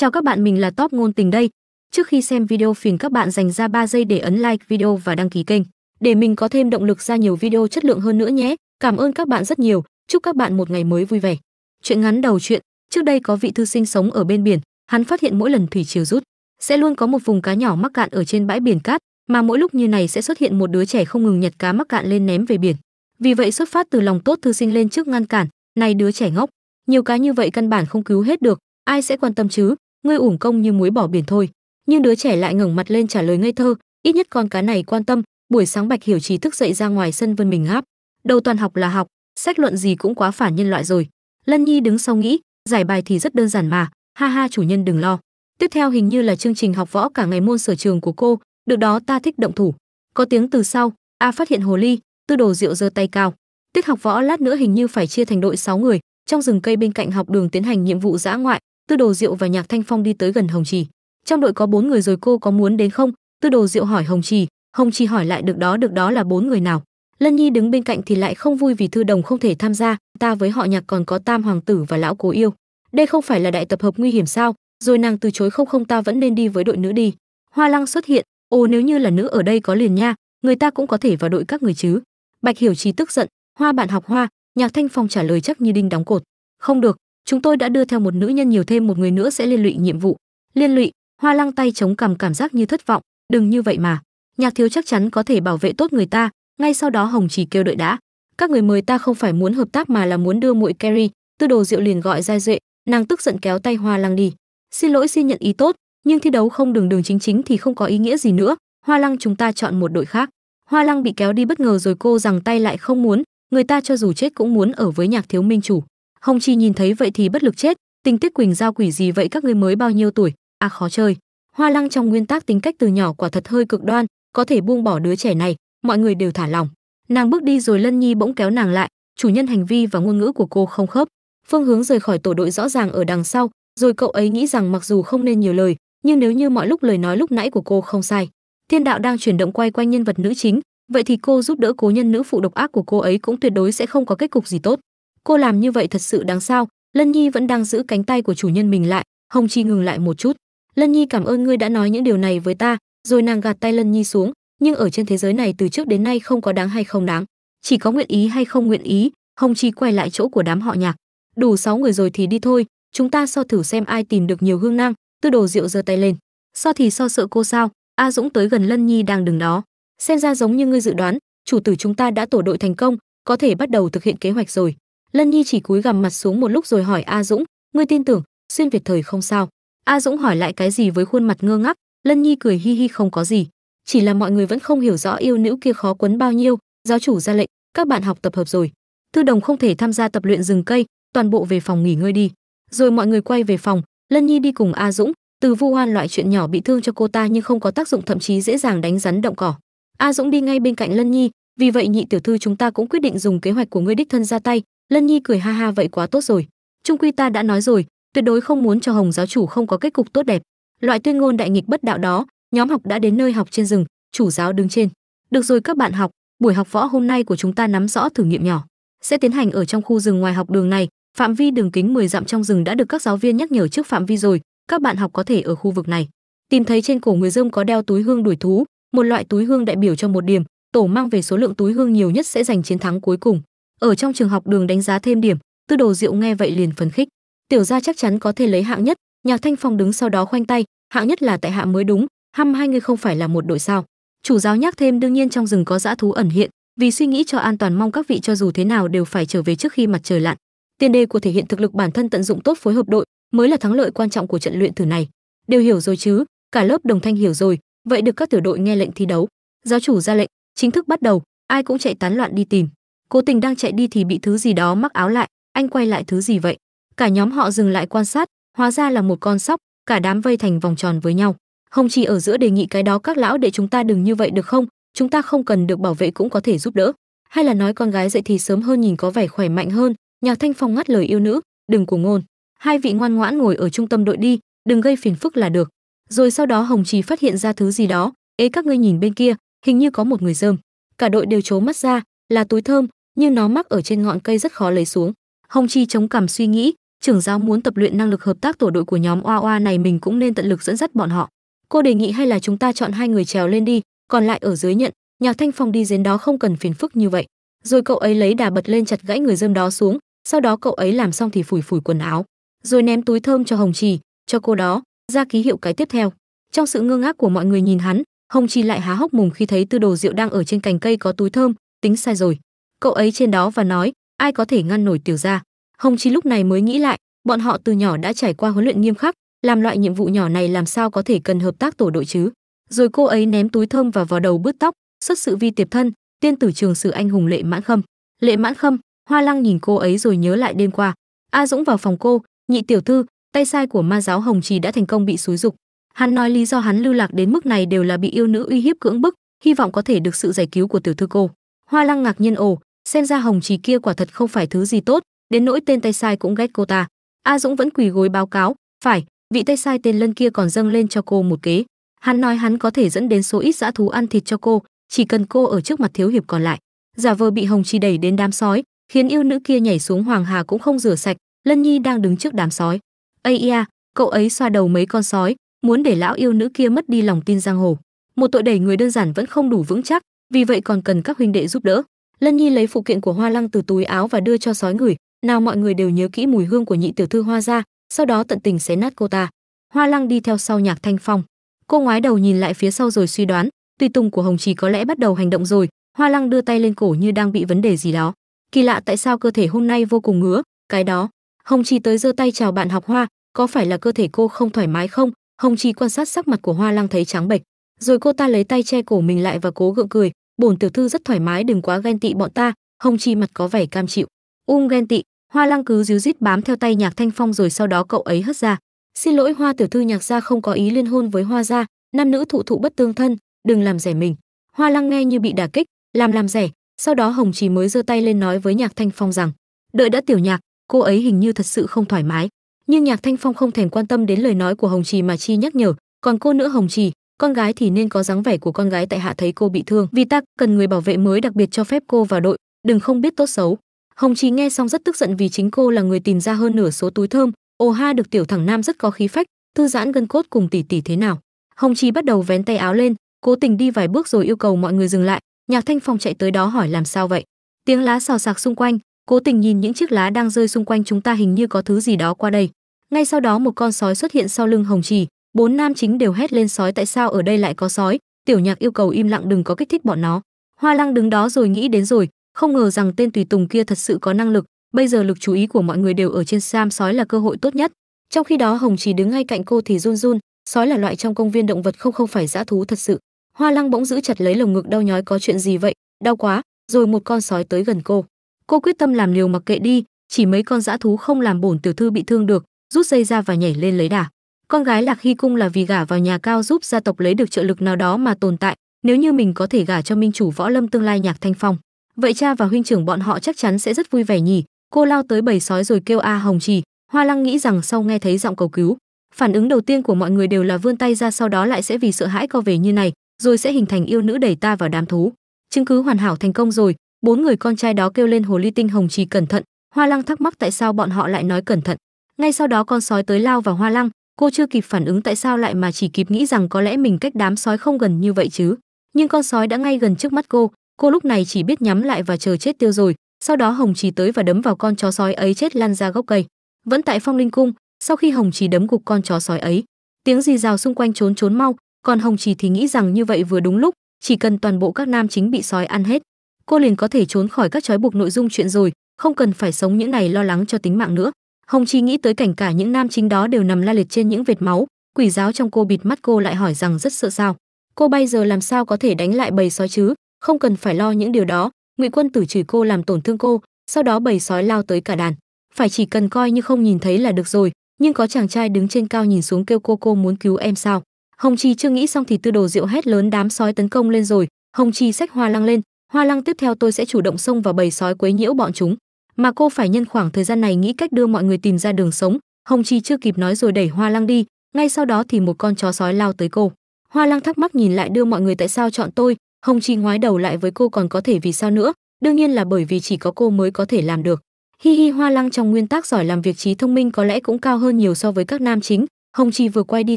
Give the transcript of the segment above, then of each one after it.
Chào các bạn, mình là Top ngôn tình đây. Trước khi xem video phiền các bạn dành ra 3 giây để ấn like video và đăng ký kênh để mình có thêm động lực ra nhiều video chất lượng hơn nữa nhé. Cảm ơn các bạn rất nhiều. Chúc các bạn một ngày mới vui vẻ. Chuyện ngắn đầu chuyện, trước đây có vị thư sinh sống ở bên biển, hắn phát hiện mỗi lần thủy triều rút, sẽ luôn có một vùng cá nhỏ mắc cạn ở trên bãi biển cát, mà mỗi lúc như này sẽ xuất hiện một đứa trẻ không ngừng nhặt cá mắc cạn lên ném về biển. Vì vậy xuất phát từ lòng tốt thư sinh lên trước ngăn cản, này đứa trẻ ngốc, nhiều cá như vậy căn bản không cứu hết được, ai sẽ quan tâm chứ? ngươi uổng công như muối bỏ biển thôi nhưng đứa trẻ lại ngẩng mặt lên trả lời ngây thơ ít nhất con cá này quan tâm buổi sáng bạch hiểu trí thức dậy ra ngoài sân vân mình ngáp đầu toàn học là học sách luận gì cũng quá phản nhân loại rồi lân nhi đứng sau nghĩ giải bài thì rất đơn giản mà ha ha chủ nhân đừng lo tiếp theo hình như là chương trình học võ cả ngày môn sở trường của cô được đó ta thích động thủ có tiếng từ sau a phát hiện hồ ly tư đồ rượu giơ tay cao tiết học võ lát nữa hình như phải chia thành đội 6 người trong rừng cây bên cạnh học đường tiến hành nhiệm vụ dã ngoại tư đồ diệu và nhạc thanh phong đi tới gần hồng trì trong đội có bốn người rồi cô có muốn đến không tư đồ diệu hỏi hồng trì hồng trì hỏi lại được đó được đó là bốn người nào lân nhi đứng bên cạnh thì lại không vui vì thư đồng không thể tham gia ta với họ nhạc còn có tam hoàng tử và lão cố yêu đây không phải là đại tập hợp nguy hiểm sao rồi nàng từ chối không không ta vẫn nên đi với đội nữ đi hoa lăng xuất hiện ồ nếu như là nữ ở đây có liền nha người ta cũng có thể vào đội các người chứ bạch hiểu trí tức giận hoa bạn học hoa nhạc thanh phong trả lời chắc như đinh đóng cột không được chúng tôi đã đưa theo một nữ nhân nhiều thêm một người nữa sẽ liên lụy nhiệm vụ liên lụy hoa lăng tay chống cằm cảm giác như thất vọng đừng như vậy mà nhạc thiếu chắc chắn có thể bảo vệ tốt người ta ngay sau đó hồng chỉ kêu đợi đã các người mời ta không phải muốn hợp tác mà là muốn đưa muội Kerry, tư đồ rượu liền gọi giai duệ nàng tức giận kéo tay hoa lăng đi xin lỗi xin nhận ý tốt nhưng thi đấu không đường đường chính chính thì không có ý nghĩa gì nữa hoa lăng chúng ta chọn một đội khác hoa lăng bị kéo đi bất ngờ rồi cô rằng tay lại không muốn người ta cho dù chết cũng muốn ở với nhạc thiếu minh chủ hồng chi nhìn thấy vậy thì bất lực chết tình tiết quỳnh giao quỷ gì vậy các ngươi mới bao nhiêu tuổi à khó chơi hoa lăng trong nguyên tắc tính cách từ nhỏ quả thật hơi cực đoan có thể buông bỏ đứa trẻ này mọi người đều thả lòng nàng bước đi rồi lân nhi bỗng kéo nàng lại chủ nhân hành vi và ngôn ngữ của cô không khớp phương hướng rời khỏi tổ đội rõ ràng ở đằng sau rồi cậu ấy nghĩ rằng mặc dù không nên nhiều lời nhưng nếu như mọi lúc lời nói lúc nãy của cô không sai thiên đạo đang chuyển động quay quanh nhân vật nữ chính vậy thì cô giúp đỡ cố nhân nữ phụ độc ác của cô ấy cũng tuyệt đối sẽ không có kết cục gì tốt cô làm như vậy thật sự đáng sao lân nhi vẫn đang giữ cánh tay của chủ nhân mình lại hồng chi ngừng lại một chút lân nhi cảm ơn ngươi đã nói những điều này với ta rồi nàng gạt tay lân nhi xuống nhưng ở trên thế giới này từ trước đến nay không có đáng hay không đáng chỉ có nguyện ý hay không nguyện ý hồng chi quay lại chỗ của đám họ nhạc đủ sáu người rồi thì đi thôi chúng ta so thử xem ai tìm được nhiều hương nang tư đồ rượu giơ tay lên so thì so sợ cô sao a dũng tới gần lân nhi đang đứng đó xem ra giống như ngươi dự đoán chủ tử chúng ta đã tổ đội thành công có thể bắt đầu thực hiện kế hoạch rồi Lân Nhi chỉ cúi gằm mặt xuống một lúc rồi hỏi A Dũng, "Ngươi tin tưởng xuyên việt thời không sao?" A Dũng hỏi lại cái gì với khuôn mặt ngơ ngác, Lân Nhi cười hi hi không có gì, chỉ là mọi người vẫn không hiểu rõ yêu nữ kia khó quấn bao nhiêu, giáo chủ ra lệnh, các bạn học tập hợp rồi. Thư Đồng không thể tham gia tập luyện rừng cây, toàn bộ về phòng nghỉ ngơi đi. Rồi mọi người quay về phòng, Lân Nhi đi cùng A Dũng, từ Vu Hoan loại chuyện nhỏ bị thương cho cô ta nhưng không có tác dụng thậm chí dễ dàng đánh rắn động cỏ. A Dũng đi ngay bên cạnh Lân Nhi, vì vậy nhị tiểu thư chúng ta cũng quyết định dùng kế hoạch của ngươi đích thân ra tay, lân nhi cười ha ha vậy quá tốt rồi trung quy ta đã nói rồi tuyệt đối không muốn cho hồng giáo chủ không có kết cục tốt đẹp loại tuyên ngôn đại nghịch bất đạo đó nhóm học đã đến nơi học trên rừng chủ giáo đứng trên được rồi các bạn học buổi học võ hôm nay của chúng ta nắm rõ thử nghiệm nhỏ sẽ tiến hành ở trong khu rừng ngoài học đường này phạm vi đường kính 10 dặm trong rừng đã được các giáo viên nhắc nhở trước phạm vi rồi các bạn học có thể ở khu vực này tìm thấy trên cổ người dơm có đeo túi hương đuổi thú một loại túi hương đại biểu cho một điểm tổ mang về số lượng túi hương nhiều nhất sẽ giành chiến thắng cuối cùng ở trong trường học đường đánh giá thêm điểm tư đồ diệu nghe vậy liền phấn khích tiểu gia chắc chắn có thể lấy hạng nhất nhạc thanh phong đứng sau đó khoanh tay hạng nhất là tại hạ mới đúng hăm hai người không phải là một đội sao chủ giáo nhắc thêm đương nhiên trong rừng có dã thú ẩn hiện vì suy nghĩ cho an toàn mong các vị cho dù thế nào đều phải trở về trước khi mặt trời lặn tiền đề của thể hiện thực lực bản thân tận dụng tốt phối hợp đội mới là thắng lợi quan trọng của trận luyện thử này đều hiểu rồi chứ cả lớp đồng thanh hiểu rồi vậy được các tiểu đội nghe lệnh thi đấu giáo chủ ra lệnh chính thức bắt đầu ai cũng chạy tán loạn đi tìm cố tình đang chạy đi thì bị thứ gì đó mắc áo lại anh quay lại thứ gì vậy cả nhóm họ dừng lại quan sát hóa ra là một con sóc cả đám vây thành vòng tròn với nhau hồng chỉ ở giữa đề nghị cái đó các lão để chúng ta đừng như vậy được không chúng ta không cần được bảo vệ cũng có thể giúp đỡ hay là nói con gái dậy thì sớm hơn nhìn có vẻ khỏe mạnh hơn nhạc thanh phong ngắt lời yêu nữ đừng của ngôn hai vị ngoan ngoãn ngồi ở trung tâm đội đi đừng gây phiền phức là được rồi sau đó hồng trì phát hiện ra thứ gì đó ế các ngươi nhìn bên kia hình như có một người dơm cả đội đều trố mắt ra là túi thơm nhưng nó mắc ở trên ngọn cây rất khó lấy xuống. Hồng Chi chống cằm suy nghĩ, trưởng giáo muốn tập luyện năng lực hợp tác tổ đội của nhóm Oa Oa này mình cũng nên tận lực dẫn dắt bọn họ. Cô đề nghị hay là chúng ta chọn hai người trèo lên đi, còn lại ở dưới nhận, Nhạc Thanh Phong đi đến đó không cần phiền phức như vậy. Rồi cậu ấy lấy đà bật lên chặt gãy người dơm đó xuống, sau đó cậu ấy làm xong thì phủi phủi quần áo, rồi ném túi thơm cho Hồng Trì, cho cô đó, ra ký hiệu cái tiếp theo. Trong sự ngơ ngác của mọi người nhìn hắn, Hồng Trì lại há hốc mồm khi thấy Tư Đồ rượu đang ở trên cành cây có túi thơm, tính sai rồi cậu ấy trên đó và nói ai có thể ngăn nổi tiểu gia hồng chí lúc này mới nghĩ lại bọn họ từ nhỏ đã trải qua huấn luyện nghiêm khắc làm loại nhiệm vụ nhỏ này làm sao có thể cần hợp tác tổ đội chứ rồi cô ấy ném túi thơm vào vào đầu bứt tóc xuất sự vi tiệp thân tiên tử trường sự anh hùng lệ mãn khâm lệ mãn khâm hoa lăng nhìn cô ấy rồi nhớ lại đêm qua a dũng vào phòng cô nhị tiểu thư tay sai của ma giáo hồng trì đã thành công bị xúi dục hắn nói lý do hắn lưu lạc đến mức này đều là bị yêu nữ uy hiếp cưỡng bức hy vọng có thể được sự giải cứu của tiểu thư cô hoa lăng ngạc nhiên ồ xem ra hồng trì kia quả thật không phải thứ gì tốt đến nỗi tên tay sai cũng ghét cô ta a dũng vẫn quỳ gối báo cáo phải vị tay sai tên lân kia còn dâng lên cho cô một kế hắn nói hắn có thể dẫn đến số ít dã thú ăn thịt cho cô chỉ cần cô ở trước mặt thiếu hiệp còn lại giả vờ bị hồng trì đẩy đến đám sói khiến yêu nữ kia nhảy xuống hoàng hà cũng không rửa sạch lân nhi đang đứng trước đám sói ây ia cậu ấy xoa đầu mấy con sói muốn để lão yêu nữ kia mất đi lòng tin giang hồ một tội đẩy người đơn giản vẫn không đủ vững chắc vì vậy còn cần các huynh đệ giúp đỡ Lân Nhi lấy phụ kiện của Hoa Lăng từ túi áo và đưa cho sói người, nào mọi người đều nhớ kỹ mùi hương của nhị tiểu thư Hoa gia. sau đó tận tình xé nát cô ta. Hoa Lăng đi theo sau Nhạc Thanh Phong. Cô ngoái đầu nhìn lại phía sau rồi suy đoán, tùy tùng của Hồng Trì có lẽ bắt đầu hành động rồi. Hoa Lăng đưa tay lên cổ như đang bị vấn đề gì đó. Kỳ lạ tại sao cơ thể hôm nay vô cùng ngứa, cái đó. Hồng Trì tới giơ tay chào bạn học Hoa, có phải là cơ thể cô không thoải mái không? Hồng Trì quan sát sắc mặt của Hoa Lăng thấy trắng bệch, rồi cô ta lấy tay che cổ mình lại và cố gượng cười, bổn tiểu thư rất thoải mái đừng quá ghen tị bọn ta hồng chi mặt có vẻ cam chịu um ghen tị hoa lăng cứ díu dít bám theo tay nhạc thanh phong rồi sau đó cậu ấy hất ra xin lỗi hoa tiểu thư nhạc gia không có ý liên hôn với hoa gia nam nữ thụ thụ bất tương thân đừng làm rẻ mình hoa lăng nghe như bị đả kích làm làm rẻ sau đó hồng chỉ mới giơ tay lên nói với nhạc thanh phong rằng đợi đã tiểu nhạc cô ấy hình như thật sự không thoải mái nhưng nhạc thanh phong không thèm quan tâm đến lời nói của hồng trì mà chi nhắc nhở còn cô nữa hồng trì con gái thì nên có dáng vẻ của con gái tại hạ thấy cô bị thương vì ta cần người bảo vệ mới đặc biệt cho phép cô vào đội đừng không biết tốt xấu hồng trí nghe xong rất tức giận vì chính cô là người tìm ra hơn nửa số túi thơm ồ ha được tiểu thẳng nam rất có khí phách thư giãn gân cốt cùng tỷ tỷ thế nào hồng trí bắt đầu vén tay áo lên cố tình đi vài bước rồi yêu cầu mọi người dừng lại nhạc thanh phong chạy tới đó hỏi làm sao vậy tiếng lá xào xạc xung quanh cố tình nhìn những chiếc lá đang rơi xung quanh chúng ta hình như có thứ gì đó qua đây ngay sau đó một con sói xuất hiện sau lưng hồng trì bốn nam chính đều hét lên sói tại sao ở đây lại có sói tiểu nhạc yêu cầu im lặng đừng có kích thích bọn nó hoa lăng đứng đó rồi nghĩ đến rồi không ngờ rằng tên tùy tùng kia thật sự có năng lực bây giờ lực chú ý của mọi người đều ở trên sam sói là cơ hội tốt nhất trong khi đó hồng chỉ đứng ngay cạnh cô thì run run sói là loại trong công viên động vật không không phải dã thú thật sự hoa lăng bỗng giữ chặt lấy lồng ngực đau nhói có chuyện gì vậy đau quá rồi một con sói tới gần cô cô quyết tâm làm liều mặc kệ đi chỉ mấy con dã thú không làm bổn tiểu thư bị thương được rút dây ra và nhảy lên lấy đà con gái lạc hy cung là vì gả vào nhà cao giúp gia tộc lấy được trợ lực nào đó mà tồn tại nếu như mình có thể gả cho minh chủ võ lâm tương lai nhạc thanh phong vậy cha và huynh trưởng bọn họ chắc chắn sẽ rất vui vẻ nhỉ cô lao tới bầy sói rồi kêu a hồng trì hoa lăng nghĩ rằng sau nghe thấy giọng cầu cứu phản ứng đầu tiên của mọi người đều là vươn tay ra sau đó lại sẽ vì sợ hãi co về như này rồi sẽ hình thành yêu nữ đẩy ta vào đám thú chứng cứ hoàn hảo thành công rồi bốn người con trai đó kêu lên hồ ly tinh hồng trì cẩn thận hoa lăng thắc mắc tại sao bọn họ lại nói cẩn thận ngay sau đó con sói tới lao vào hoa lăng cô chưa kịp phản ứng tại sao lại mà chỉ kịp nghĩ rằng có lẽ mình cách đám sói không gần như vậy chứ nhưng con sói đã ngay gần trước mắt cô cô lúc này chỉ biết nhắm lại và chờ chết tiêu rồi sau đó hồng trì tới và đấm vào con chó sói ấy chết lăn ra gốc cây vẫn tại phong linh cung sau khi hồng trì đấm gục con chó sói ấy tiếng rì rào xung quanh trốn trốn mau còn hồng trì thì nghĩ rằng như vậy vừa đúng lúc chỉ cần toàn bộ các nam chính bị sói ăn hết cô liền có thể trốn khỏi các trói buộc nội dung chuyện rồi không cần phải sống những ngày lo lắng cho tính mạng nữa hồng chi nghĩ tới cảnh cả những nam chính đó đều nằm la liệt trên những vệt máu quỷ giáo trong cô bịt mắt cô lại hỏi rằng rất sợ sao cô bây giờ làm sao có thể đánh lại bầy sói chứ không cần phải lo những điều đó ngụy quân tử chửi cô làm tổn thương cô sau đó bầy sói lao tới cả đàn phải chỉ cần coi như không nhìn thấy là được rồi nhưng có chàng trai đứng trên cao nhìn xuống kêu cô cô muốn cứu em sao hồng chi chưa nghĩ xong thì tư đồ rượu hét lớn đám sói tấn công lên rồi hồng chi xách hoa lăng lên hoa lăng tiếp theo tôi sẽ chủ động xông vào bầy sói quấy nhiễu bọn chúng mà cô phải nhân khoảng thời gian này nghĩ cách đưa mọi người tìm ra đường sống hồng chi chưa kịp nói rồi đẩy hoa lăng đi ngay sau đó thì một con chó sói lao tới cô hoa lăng thắc mắc nhìn lại đưa mọi người tại sao chọn tôi hồng chi ngoái đầu lại với cô còn có thể vì sao nữa đương nhiên là bởi vì chỉ có cô mới có thể làm được hi hi hoa lăng trong nguyên tắc giỏi làm việc trí thông minh có lẽ cũng cao hơn nhiều so với các nam chính hồng chi vừa quay đi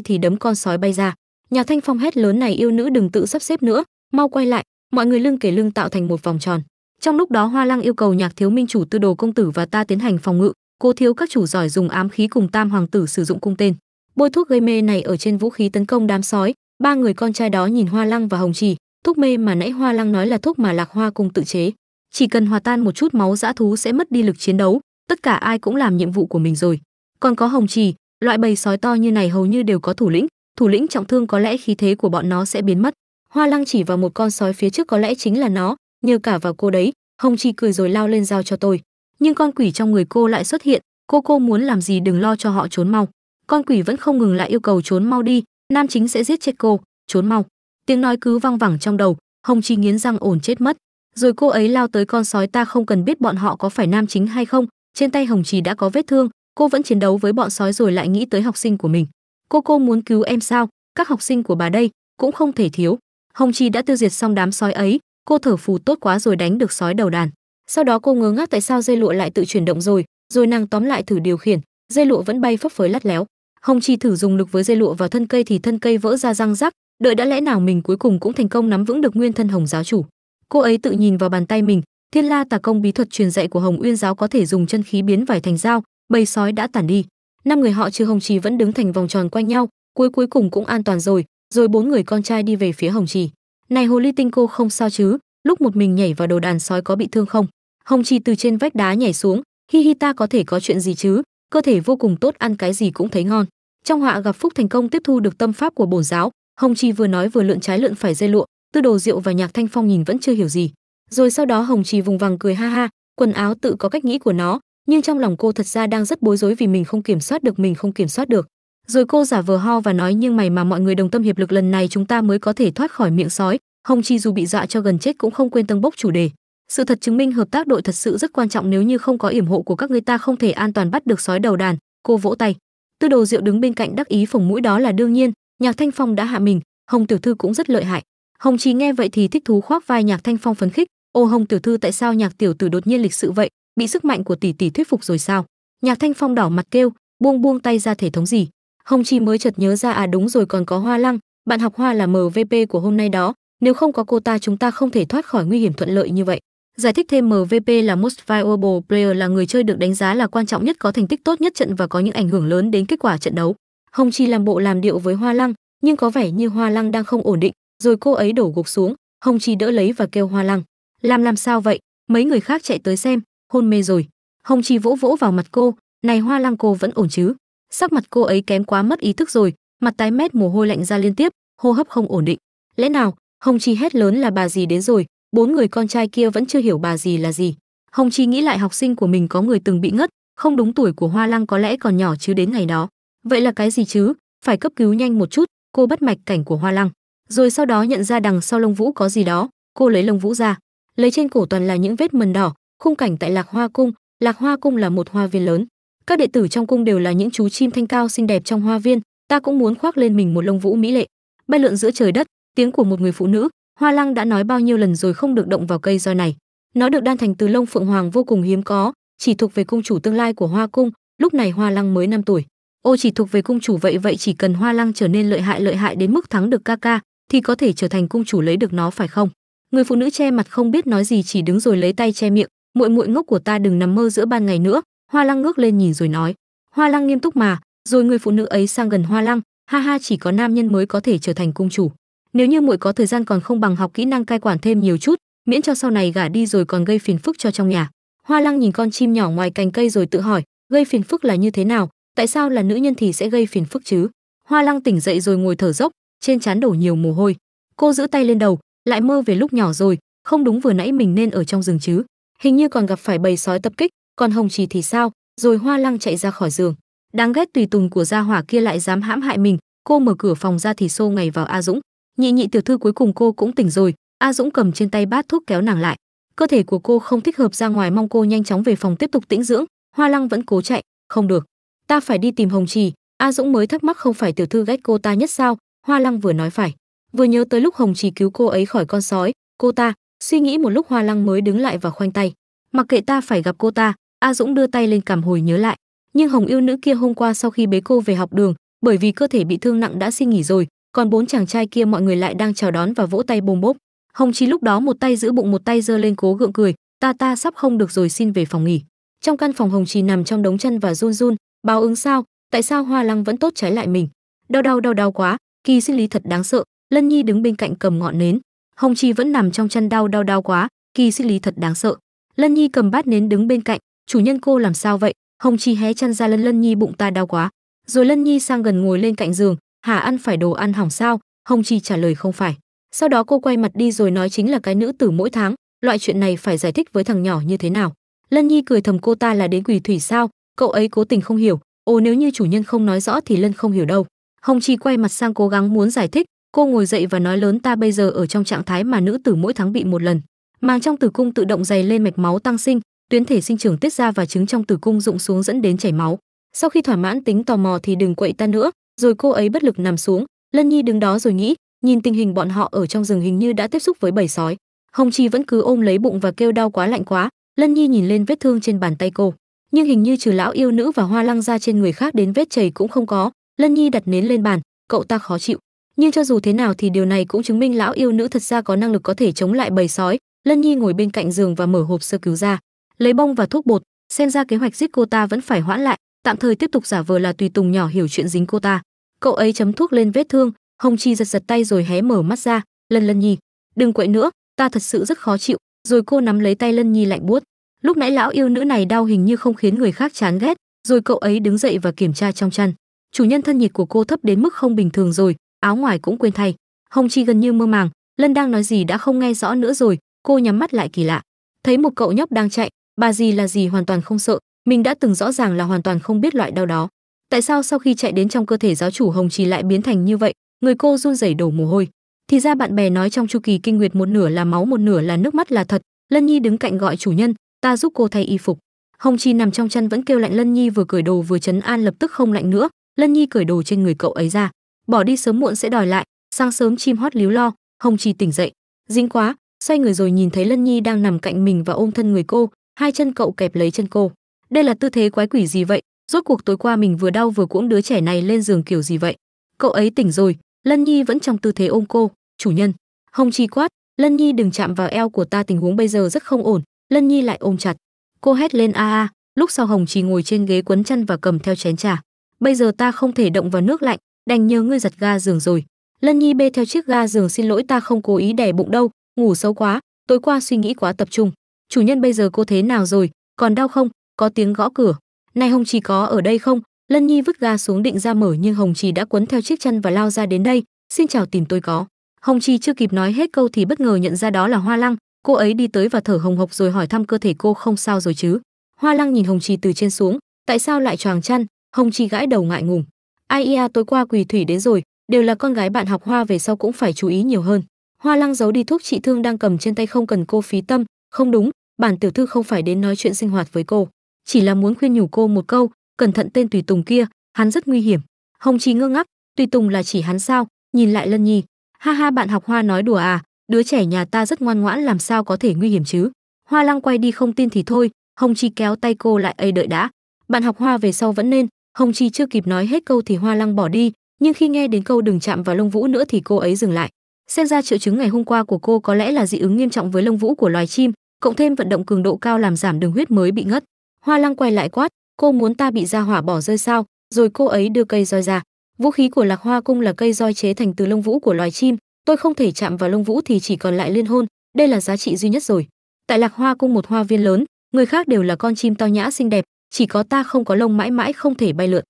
thì đấm con sói bay ra nhà thanh phong hét lớn này yêu nữ đừng tự sắp xếp nữa mau quay lại mọi người lưng kể lưng tạo thành một vòng tròn trong lúc đó Hoa Lăng yêu cầu Nhạc Thiếu Minh chủ Tư Đồ công tử và ta tiến hành phòng ngự, cô thiếu các chủ giỏi dùng ám khí cùng Tam hoàng tử sử dụng cung tên. Bôi thuốc gây mê này ở trên vũ khí tấn công đám sói, ba người con trai đó nhìn Hoa Lăng và Hồng Trì, thuốc mê mà nãy Hoa Lăng nói là thuốc mà Lạc Hoa cung tự chế, chỉ cần hòa tan một chút máu dã thú sẽ mất đi lực chiến đấu, tất cả ai cũng làm nhiệm vụ của mình rồi. Còn có Hồng Trì, loại bầy sói to như này hầu như đều có thủ lĩnh, thủ lĩnh trọng thương có lẽ khí thế của bọn nó sẽ biến mất. Hoa Lăng chỉ vào một con sói phía trước có lẽ chính là nó, nhờ cả vào cô đấy hồng chi cười rồi lao lên giao cho tôi nhưng con quỷ trong người cô lại xuất hiện cô cô muốn làm gì đừng lo cho họ trốn mau con quỷ vẫn không ngừng lại yêu cầu trốn mau đi nam chính sẽ giết chết cô trốn mau tiếng nói cứ văng vẳng trong đầu hồng chi nghiến răng ổn chết mất rồi cô ấy lao tới con sói ta không cần biết bọn họ có phải nam chính hay không trên tay hồng Chi đã có vết thương cô vẫn chiến đấu với bọn sói rồi lại nghĩ tới học sinh của mình cô cô muốn cứu em sao các học sinh của bà đây cũng không thể thiếu hồng Chi đã tiêu diệt xong đám sói ấy cô thở phù tốt quá rồi đánh được sói đầu đàn sau đó cô ngớ ngác tại sao dây lụa lại tự chuyển động rồi rồi nàng tóm lại thử điều khiển dây lụa vẫn bay phấp phới lắt léo hồng chi thử dùng lực với dây lụa vào thân cây thì thân cây vỡ ra răng rắc đợi đã lẽ nào mình cuối cùng cũng thành công nắm vững được nguyên thân hồng giáo chủ cô ấy tự nhìn vào bàn tay mình thiên la tà công bí thuật truyền dạy của hồng uyên giáo có thể dùng chân khí biến vải thành dao bầy sói đã tản đi năm người họ trừ hồng trì vẫn đứng thành vòng tròn quanh nhau cuối cuối cùng cũng an toàn rồi rồi bốn người con trai đi về phía hồng trì này hồ ly tinh cô không sao chứ lúc một mình nhảy vào đồ đàn sói có bị thương không hồng chi từ trên vách đá nhảy xuống hi hi ta có thể có chuyện gì chứ cơ thể vô cùng tốt ăn cái gì cũng thấy ngon trong họa gặp phúc thành công tiếp thu được tâm pháp của bổn giáo hồng chi vừa nói vừa lượn trái lượn phải dây lụa tư đồ rượu và nhạc thanh phong nhìn vẫn chưa hiểu gì rồi sau đó hồng chi vùng vằng cười ha ha quần áo tự có cách nghĩ của nó nhưng trong lòng cô thật ra đang rất bối rối vì mình không kiểm soát được mình không kiểm soát được rồi cô giả vờ ho và nói nhưng mày mà mọi người đồng tâm hiệp lực lần này chúng ta mới có thể thoát khỏi miệng sói. Hồng Chi dù bị dọa cho gần chết cũng không quên tăng bốc chủ đề. Sự thật chứng minh hợp tác đội thật sự rất quan trọng nếu như không có yểm hộ của các người ta không thể an toàn bắt được sói đầu đàn. Cô vỗ tay. Tư Đồ Diệu đứng bên cạnh đắc ý phồng mũi đó là đương nhiên. Nhạc Thanh Phong đã hạ mình, Hồng Tiểu Thư cũng rất lợi hại. Hồng Chi nghe vậy thì thích thú khoác vai Nhạc Thanh Phong phấn khích. Ô Hồng Tiểu Thư tại sao Nhạc Tiểu Tử đột nhiên lịch sự vậy? Bị sức mạnh của tỷ tỷ thuyết phục rồi sao? Nhạc Thanh Phong đỏ mặt kêu, buông buông tay ra thể thống gì? Hồng Chi mới chợt nhớ ra à đúng rồi còn có Hoa Lăng, bạn học Hoa là MVP của hôm nay đó, nếu không có cô ta chúng ta không thể thoát khỏi nguy hiểm thuận lợi như vậy. Giải thích thêm MVP là Most Valuable Player là người chơi được đánh giá là quan trọng nhất có thành tích tốt nhất trận và có những ảnh hưởng lớn đến kết quả trận đấu. Hồng Chi làm bộ làm điệu với Hoa Lăng, nhưng có vẻ như Hoa Lăng đang không ổn định, rồi cô ấy đổ gục xuống, Hồng Chi đỡ lấy và kêu Hoa Lăng. Làm làm sao vậy? Mấy người khác chạy tới xem, hôn mê rồi. Hồng Chi vỗ vỗ vào mặt cô, này Hoa Lăng cô vẫn ổn chứ? sắc mặt cô ấy kém quá mất ý thức rồi mặt tái mét mồ hôi lạnh ra liên tiếp hô hấp không ổn định lẽ nào hồng chi hét lớn là bà gì đến rồi bốn người con trai kia vẫn chưa hiểu bà gì là gì hồng chi nghĩ lại học sinh của mình có người từng bị ngất không đúng tuổi của hoa lăng có lẽ còn nhỏ chứ đến ngày đó vậy là cái gì chứ phải cấp cứu nhanh một chút cô bắt mạch cảnh của hoa lăng rồi sau đó nhận ra đằng sau lông vũ có gì đó cô lấy lông vũ ra lấy trên cổ toàn là những vết mần đỏ khung cảnh tại lạc hoa cung lạc hoa cung là một hoa viên lớn các đệ tử trong cung đều là những chú chim thanh cao xinh đẹp trong hoa viên ta cũng muốn khoác lên mình một lông vũ mỹ lệ bay lượn giữa trời đất tiếng của một người phụ nữ hoa lăng đã nói bao nhiêu lần rồi không được động vào cây roi này nó được đan thành từ lông phượng hoàng vô cùng hiếm có chỉ thuộc về cung chủ tương lai của hoa cung lúc này hoa lăng mới 5 tuổi ô chỉ thuộc về cung chủ vậy vậy chỉ cần hoa lăng trở nên lợi hại lợi hại đến mức thắng được ca ca thì có thể trở thành cung chủ lấy được nó phải không người phụ nữ che mặt không biết nói gì chỉ đứng rồi lấy tay che miệng muội muội ngốc của ta đừng nằm mơ giữa ban ngày nữa Hoa Lăng ngước lên nhìn rồi nói, Hoa Lăng nghiêm túc mà, rồi người phụ nữ ấy sang gần Hoa Lăng, ha ha chỉ có nam nhân mới có thể trở thành cung chủ. Nếu như muội có thời gian còn không bằng học kỹ năng cai quản thêm nhiều chút, miễn cho sau này gả đi rồi còn gây phiền phức cho trong nhà. Hoa Lăng nhìn con chim nhỏ ngoài cành cây rồi tự hỏi, gây phiền phức là như thế nào, tại sao là nữ nhân thì sẽ gây phiền phức chứ? Hoa Lăng tỉnh dậy rồi ngồi thở dốc, trên trán đổ nhiều mồ hôi. Cô giữ tay lên đầu, lại mơ về lúc nhỏ rồi, không đúng vừa nãy mình nên ở trong rừng chứ. Hình như còn gặp phải bầy sói tập kích, còn hồng trì thì sao rồi hoa lăng chạy ra khỏi giường đáng ghét tùy tùng của gia hỏa kia lại dám hãm hại mình cô mở cửa phòng ra thì xô ngày vào a dũng nhị nhị tiểu thư cuối cùng cô cũng tỉnh rồi a dũng cầm trên tay bát thuốc kéo nàng lại cơ thể của cô không thích hợp ra ngoài mong cô nhanh chóng về phòng tiếp tục tĩnh dưỡng hoa lăng vẫn cố chạy không được ta phải đi tìm hồng trì a dũng mới thắc mắc không phải tiểu thư ghét cô ta nhất sao hoa lăng vừa nói phải vừa nhớ tới lúc hồng trì cứu cô ấy khỏi con sói cô ta suy nghĩ một lúc hoa lăng mới đứng lại và khoanh tay mặc kệ ta phải gặp cô ta A Dũng đưa tay lên cảm hồi nhớ lại, nhưng Hồng Yêu nữ kia hôm qua sau khi bế cô về học đường, bởi vì cơ thể bị thương nặng đã xin nghỉ rồi, còn bốn chàng trai kia mọi người lại đang chào đón và vỗ tay bùng bốp. Hồng Chí lúc đó một tay giữ bụng một tay giơ lên cố gượng cười, ta ta sắp không được rồi xin về phòng nghỉ. Trong căn phòng Hồng Chí nằm trong đống chân và run run, báo ứng sao, tại sao Hoa Lăng vẫn tốt trái lại mình? Đau đau đau đau quá, kỳ sinh lý thật đáng sợ, Lân Nhi đứng bên cạnh cầm ngọn nến. Hồng Chí vẫn nằm trong chân đau đau đau quá, kỳ sinh lý thật đáng sợ. Lân Nhi cầm bát nến đứng bên cạnh, chủ nhân cô làm sao vậy hồng chi hé chăn ra lân lân nhi bụng ta đau quá rồi lân nhi sang gần ngồi lên cạnh giường hà ăn phải đồ ăn hỏng sao hồng chi trả lời không phải sau đó cô quay mặt đi rồi nói chính là cái nữ tử mỗi tháng loại chuyện này phải giải thích với thằng nhỏ như thế nào lân nhi cười thầm cô ta là đến quỷ thủy sao cậu ấy cố tình không hiểu ồ nếu như chủ nhân không nói rõ thì lân không hiểu đâu hồng chi quay mặt sang cố gắng muốn giải thích cô ngồi dậy và nói lớn ta bây giờ ở trong trạng thái mà nữ tử mỗi tháng bị một lần màng trong tử cung tự động dày lên mạch máu tăng sinh tuyến thể sinh trưởng tiết ra và trứng trong tử cung rụng xuống dẫn đến chảy máu. Sau khi thỏa mãn tính tò mò thì đừng quậy ta nữa, rồi cô ấy bất lực nằm xuống, Lân Nhi đứng đó rồi nghĩ, nhìn tình hình bọn họ ở trong rừng hình như đã tiếp xúc với bầy sói. Hồng Chi vẫn cứ ôm lấy bụng và kêu đau quá lạnh quá, Lân Nhi nhìn lên vết thương trên bàn tay cô, nhưng hình như trừ lão yêu nữ và hoa lăng ra trên người khác đến vết chảy cũng không có, Lân Nhi đặt nến lên bàn, cậu ta khó chịu. Nhưng cho dù thế nào thì điều này cũng chứng minh lão yêu nữ thật ra có năng lực có thể chống lại bầy sói. Lân Nhi ngồi bên cạnh giường và mở hộp sơ cứu ra lấy bông và thuốc bột xem ra kế hoạch giết cô ta vẫn phải hoãn lại tạm thời tiếp tục giả vờ là tùy tùng nhỏ hiểu chuyện dính cô ta cậu ấy chấm thuốc lên vết thương hồng chi giật giật tay rồi hé mở mắt ra lân lân nhi đừng quậy nữa ta thật sự rất khó chịu rồi cô nắm lấy tay lân nhi lạnh buốt lúc nãy lão yêu nữ này đau hình như không khiến người khác chán ghét rồi cậu ấy đứng dậy và kiểm tra trong chăn chủ nhân thân nhiệt của cô thấp đến mức không bình thường rồi áo ngoài cũng quên thay hồng chi gần như mơ màng lân đang nói gì đã không nghe rõ nữa rồi cô nhắm mắt lại kỳ lạ thấy một cậu nhóc đang chạy bà gì là gì hoàn toàn không sợ mình đã từng rõ ràng là hoàn toàn không biết loại đau đó tại sao sau khi chạy đến trong cơ thể giáo chủ hồng trì lại biến thành như vậy người cô run rẩy đổ mồ hôi thì ra bạn bè nói trong chu kỳ kinh nguyệt một nửa là máu một nửa là nước mắt là thật lân nhi đứng cạnh gọi chủ nhân ta giúp cô thay y phục hồng trì nằm trong chăn vẫn kêu lạnh lân nhi vừa cởi đồ vừa chấn an lập tức không lạnh nữa lân nhi cởi đồ trên người cậu ấy ra bỏ đi sớm muộn sẽ đòi lại sáng sớm chim hót líu lo hồng trì tỉnh dậy dính quá xoay người rồi nhìn thấy lân nhi đang nằm cạnh mình và ôm thân người cô hai chân cậu kẹp lấy chân cô đây là tư thế quái quỷ gì vậy rốt cuộc tối qua mình vừa đau vừa cuỗng đứa trẻ này lên giường kiểu gì vậy cậu ấy tỉnh rồi lân nhi vẫn trong tư thế ôm cô chủ nhân hồng chi quát lân nhi đừng chạm vào eo của ta tình huống bây giờ rất không ổn lân nhi lại ôm chặt cô hét lên a a lúc sau hồng Chi ngồi trên ghế quấn chân và cầm theo chén trà bây giờ ta không thể động vào nước lạnh đành nhờ ngươi giặt ga giường rồi lân nhi bê theo chiếc ga giường xin lỗi ta không cố ý đè bụng đâu ngủ xấu quá tối qua suy nghĩ quá tập trung chủ nhân bây giờ cô thế nào rồi còn đau không có tiếng gõ cửa Này hồng trì có ở đây không lân nhi vứt ga xuống định ra mở nhưng hồng trì đã quấn theo chiếc chân và lao ra đến đây xin chào tìm tôi có hồng trì chưa kịp nói hết câu thì bất ngờ nhận ra đó là hoa lăng cô ấy đi tới và thở hồng hộc rồi hỏi thăm cơ thể cô không sao rồi chứ hoa lăng nhìn hồng trì từ trên xuống tại sao lại choàng chăn hồng trì gãi đầu ngại ngùng ai ia tối qua quỳ thủy đến rồi đều là con gái bạn học hoa về sau cũng phải chú ý nhiều hơn hoa lăng giấu đi thuốc trị thương đang cầm trên tay không cần cô phí tâm không đúng bản tiểu thư không phải đến nói chuyện sinh hoạt với cô chỉ là muốn khuyên nhủ cô một câu cẩn thận tên tùy tùng kia hắn rất nguy hiểm hồng trì ngơ ngác tùy tùng là chỉ hắn sao nhìn lại lân nhi ha ha bạn học hoa nói đùa à đứa trẻ nhà ta rất ngoan ngoãn làm sao có thể nguy hiểm chứ hoa lăng quay đi không tin thì thôi hồng trì kéo tay cô lại ấy đợi đã bạn học hoa về sau vẫn nên hồng trì chưa kịp nói hết câu thì hoa lăng bỏ đi nhưng khi nghe đến câu đừng chạm vào lông vũ nữa thì cô ấy dừng lại xem ra triệu chứng ngày hôm qua của cô có lẽ là dị ứng nghiêm trọng với lông vũ của loài chim cộng thêm vận động cường độ cao làm giảm đường huyết mới bị ngất hoa lăng quay lại quát cô muốn ta bị ra hỏa bỏ rơi sao rồi cô ấy đưa cây roi ra vũ khí của lạc hoa cung là cây roi chế thành từ lông vũ của loài chim tôi không thể chạm vào lông vũ thì chỉ còn lại liên hôn đây là giá trị duy nhất rồi tại lạc hoa cung một hoa viên lớn người khác đều là con chim to nhã xinh đẹp chỉ có ta không có lông mãi mãi không thể bay lượn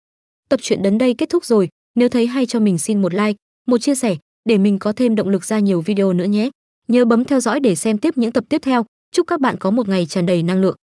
tập truyện đến đây kết thúc rồi nếu thấy hay cho mình xin một like một chia sẻ để mình có thêm động lực ra nhiều video nữa nhé nhớ bấm theo dõi để xem tiếp những tập tiếp theo Chúc các bạn có một ngày tràn đầy năng lượng.